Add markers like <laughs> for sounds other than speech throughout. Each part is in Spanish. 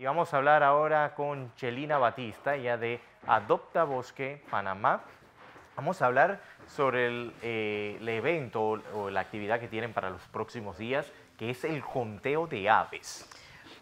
Y vamos a hablar ahora con Chelina Batista, ella de Adopta Bosque Panamá. Vamos a hablar sobre el, eh, evento o, o la actividad que tienen para los próximos días, que es el conteo de aves.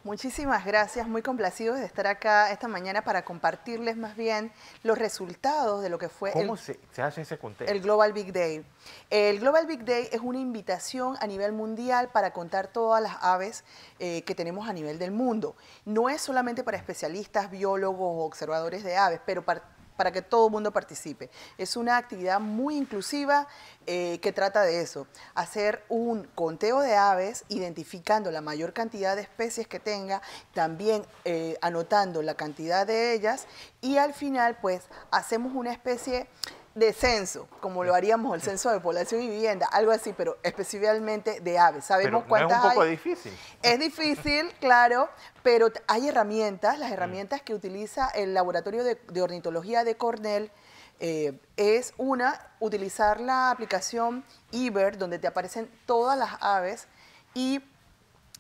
Muchísimas gracias, muy complacidos de estar acá esta mañana para compartirles más bien los resultados de lo que fue el, Global Big Day. El Global Big Day es una invitación a nivel mundial para contar todas las aves eh, que tenemos a nivel del mundo. No es solamente para especialistas, biólogos o observadores de aves, pero para para que todo el mundo participe. Es una actividad muy inclusiva eh, que trata de eso, hacer un conteo de aves, identificando la mayor cantidad de especies que tenga, también eh, anotando la cantidad de ellas y al final pues hacemos una especie de censo, como lo haríamos el censo de población y vivienda, algo así, pero especialmente de aves. Sabemos cuántas es un poco difícil. Es difícil, <laughs> claro, pero hay herramientas, las mm. herramientas que utiliza el laboratorio de, ornitología de Cornell. Eh, es una, utilizar la aplicación Iber, donde te aparecen todas las aves y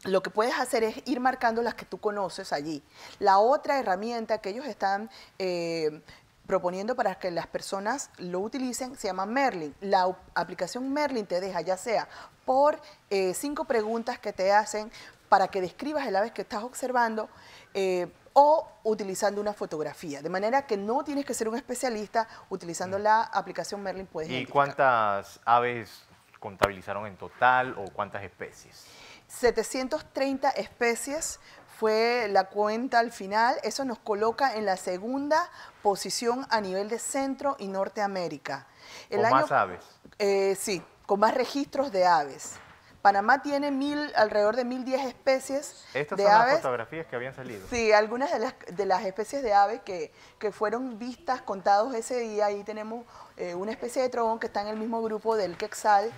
lo que puedes hacer es ir marcando las que tú conoces allí. La otra herramienta que ellos están eh, proponiendo para que las personas lo utilicen, se llama Merlin. La aplicación Merlin te deja, ya sea por eh, cinco preguntas que te hacen para que describas el ave que estás observando, eh, o utilizando una fotografía. De manera que no tienes que ser un especialista, utilizando mm. la aplicación Merlin puedes ¿Y cuántas aves contabilizaron en total o cuántas especies? 730 especies, fue la cuenta al final. Eso nos coloca en la segunda posición a nivel de Centro y Norteamérica. El con año, más aves. Eh, sí, con más registros de aves. Panamá tiene mil, alrededor de 1010 especies Estas son las fotografías que habían salido. Sí, algunas de las, de las especies de aves que, fueron vistas, contados ese día. Ahí tenemos eh, una especie de trogón que está en el mismo grupo del quexal.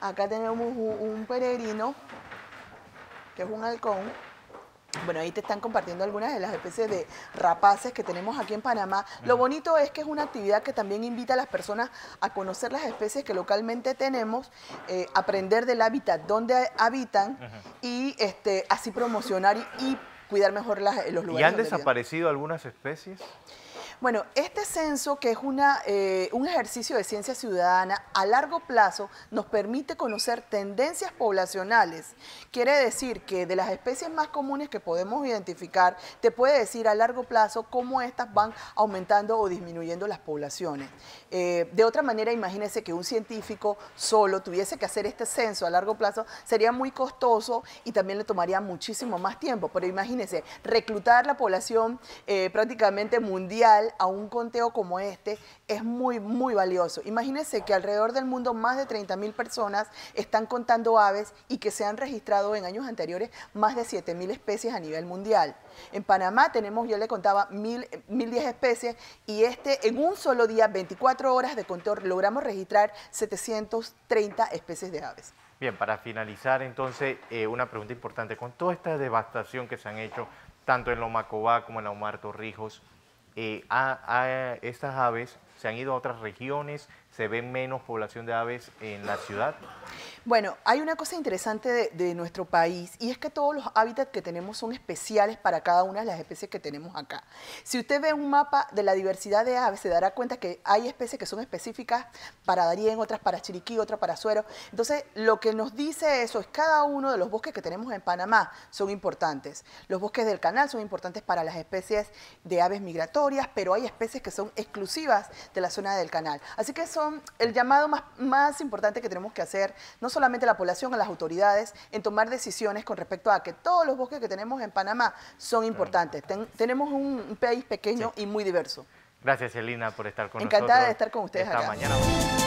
Acá tenemos un peregrino, que es un halcón. Bueno, ahí te están compartiendo algunas de las especies de rapaces que tenemos aquí en Panamá. Lo bonito es que es una actividad que también invita a las personas a conocer las especies que localmente tenemos, eh, aprender del hábitat donde habitan y este, así promocionar y, cuidar mejor las, los lugares. ¿Y han desaparecido algunas especies? Bueno, este censo, que es eh, un ejercicio de ciencia ciudadana a largo plazo, nos permite conocer tendencias poblacionales. Quiere decir que de las especies más comunes que podemos identificar, te puede decir a largo plazo cómo estas van aumentando o disminuyendo las poblaciones. Eh, de otra manera, imagínese que un científico solo tuviese que hacer este censo a largo plazo, sería muy costoso y también le tomaría muchísimo más tiempo. Pero imagínese, reclutar la población eh, prácticamente mundial, a un conteo como este es muy, muy valioso. Imagínense que alrededor del mundo más de 30.000 personas están contando aves y que se han registrado en años anteriores más de 7.000 especies a nivel mundial. En Panamá tenemos, yo le contaba, 1.010 especies y este en un solo día, 24 horas de conteo, logramos registrar 730 especies de aves. Bien, para finalizar entonces, eh, una pregunta importante. Con toda esta devastación que se han hecho, tanto en Omacobá como en la Omar Torrijos, eh, estas aves se han ido a otras regiones, se ve menos población de aves en la ciudad. Bueno, hay una cosa interesante de, nuestro país y es que todos los hábitats que tenemos son especiales para cada una de las especies que tenemos acá. Si usted ve un mapa de la diversidad de aves, se dará cuenta que hay especies que son específicas para darien, otras para Chiriquí, otras para Suero. Entonces, lo que nos dice eso es cada uno de los bosques que tenemos en Panamá son importantes. Los bosques del canal son importantes para las especies de aves migratorias, pero hay especies que son exclusivas de la zona del canal. Así que son el llamado más, importante que tenemos que hacer, no solamente la población, a las autoridades, en tomar decisiones con respecto a que todos los bosques que tenemos en Panamá son importantes. tenemos un, país pequeño y muy diverso. Gracias, Elina, por estar con nosotros. Encantada de estar con ustedes esta acá. mañana.